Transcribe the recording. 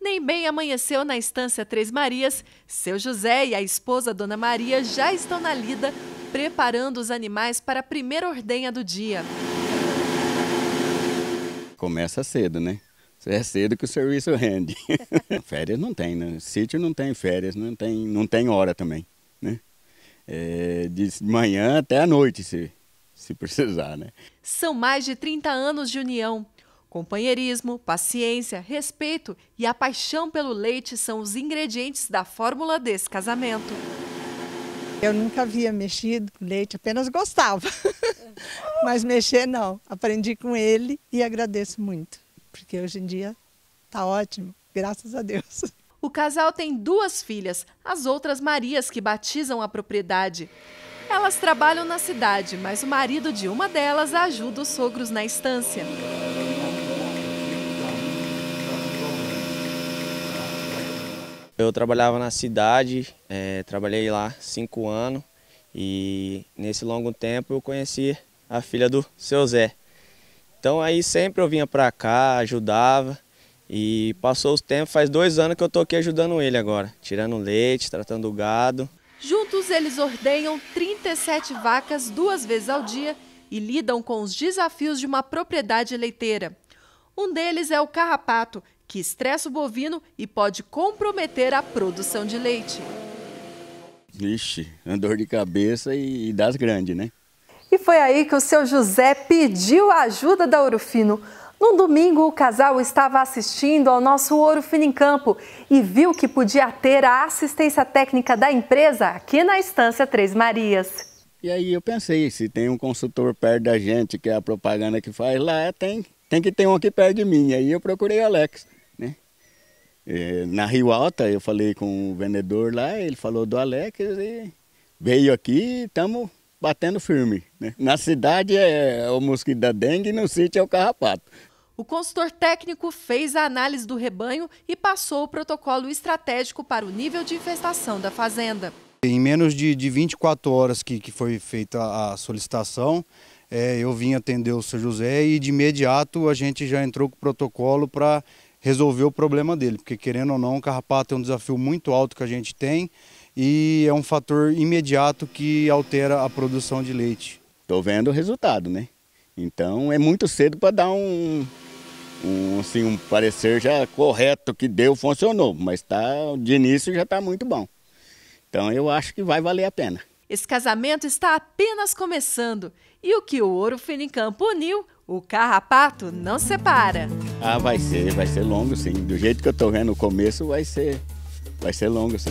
Nem bem amanheceu na estância Três Marias, seu José e a esposa Dona Maria já estão na lida, preparando os animais para a primeira ordenha do dia. Começa cedo, né? É cedo que o serviço rende. férias não tem, né? Sítio não tem férias, não tem, não tem hora também, né? É de manhã até a noite, se, se precisar, né? São mais de 30 anos de união. Companheirismo, paciência, respeito e a paixão pelo leite são os ingredientes da fórmula desse casamento. Eu nunca havia mexido com leite, apenas gostava. Mas mexer não, aprendi com ele e agradeço muito, porque hoje em dia está ótimo, graças a Deus. O casal tem duas filhas, as outras Marias que batizam a propriedade. Elas trabalham na cidade, mas o marido de uma delas ajuda os sogros na estância. Eu trabalhava na cidade, é, trabalhei lá cinco anos e nesse longo tempo eu conheci a filha do seu Zé. Então aí sempre eu vinha para cá, ajudava e passou os tempos, faz dois anos que eu tô aqui ajudando ele agora, tirando leite, tratando o gado. Juntos eles ordenham 37 vacas duas vezes ao dia e lidam com os desafios de uma propriedade leiteira. Um deles é o carrapato, que estressa o bovino e pode comprometer a produção de leite. Vixe, é dor de cabeça e, das grandes, né? E foi aí que o seu José pediu a ajuda da Orofino. No domingo, o casal estava assistindo ao nosso Orofino em Campo e viu que podia ter a assistência técnica da empresa aqui na Estância Três Marias. E aí eu pensei, se tem um consultor perto da gente, que é a propaganda que faz lá, tem, tem que ter um aqui perto de mim. Aí eu procurei o Alex. É, na Rio Alta, eu falei com o vendedor lá, ele falou do Alex e veio aqui estamos batendo firme. Né? Na cidade é, é o mosquito da dengue, no sítio é o carrapato. O consultor técnico fez a análise do rebanho e passou o protocolo estratégico para o nível de infestação da fazenda. Em menos de, de 24 horas que, que foi feita a solicitação, é, eu vim atender o São José e de imediato a gente já entrou com o protocolo para resolver o problema dele, porque querendo ou não, o carrapato é um desafio muito alto que a gente tem e é um fator imediato que altera a produção de leite. Estou vendo o resultado, né? Então é muito cedo para dar um, um, assim, um parecer já correto que deu, funcionou, mas tá, de início já está muito bom. Então eu acho que vai valer a pena. Esse casamento está apenas começando e o que o Ouro Finicampo uniu o carrapato não separa. Ah, vai ser, vai ser longo sim. Do jeito que eu tô vendo no começo, vai ser, vai ser longo sim.